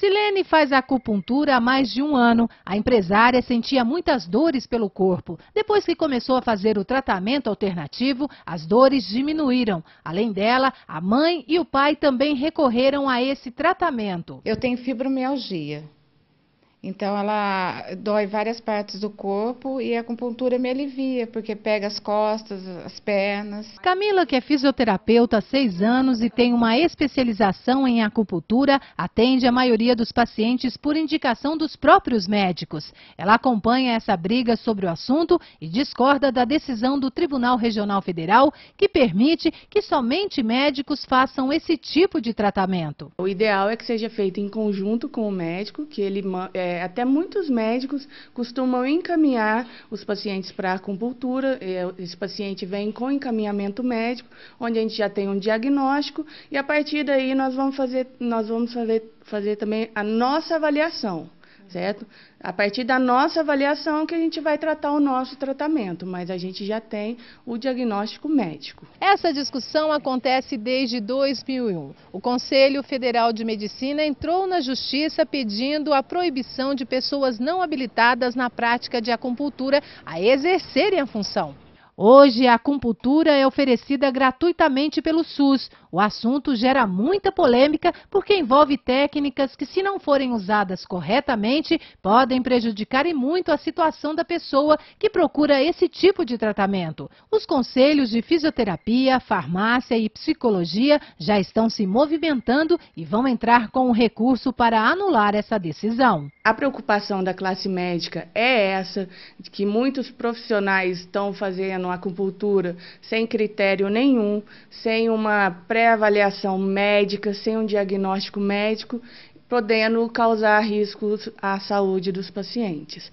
Silene faz acupuntura há mais de um ano. A empresária sentia muitas dores pelo corpo. Depois que começou a fazer o tratamento alternativo, as dores diminuíram. Além dela, a mãe e o pai também recorreram a esse tratamento. Eu tenho fibromialgia. Então ela dói várias partes do corpo e a acupuntura me alivia, porque pega as costas, as pernas. Camila, que é fisioterapeuta há seis anos e tem uma especialização em acupuntura, atende a maioria dos pacientes por indicação dos próprios médicos. Ela acompanha essa briga sobre o assunto e discorda da decisão do Tribunal Regional Federal, que permite que somente médicos façam esse tipo de tratamento. O ideal é que seja feito em conjunto com o médico, que ele. É, é, até muitos médicos costumam encaminhar os pacientes para a acupuntura. É, esse paciente vem com encaminhamento médico, onde a gente já tem um diagnóstico e a partir daí nós vamos fazer, nós vamos fazer, fazer também a nossa avaliação certo? A partir da nossa avaliação que a gente vai tratar o nosso tratamento, mas a gente já tem o diagnóstico médico. Essa discussão acontece desde 2001. O Conselho Federal de Medicina entrou na justiça pedindo a proibição de pessoas não habilitadas na prática de acupuntura a exercerem a função. Hoje, a acupuntura é oferecida gratuitamente pelo SUS. O assunto gera muita polêmica porque envolve técnicas que, se não forem usadas corretamente, podem prejudicar e muito a situação da pessoa que procura esse tipo de tratamento. Os conselhos de fisioterapia, farmácia e psicologia já estão se movimentando e vão entrar com um recurso para anular essa decisão. A preocupação da classe médica é essa, de que muitos profissionais estão fazendo relação acupuntura sem critério nenhum, sem uma pré-avaliação médica, sem um diagnóstico médico, podendo causar riscos à saúde dos pacientes.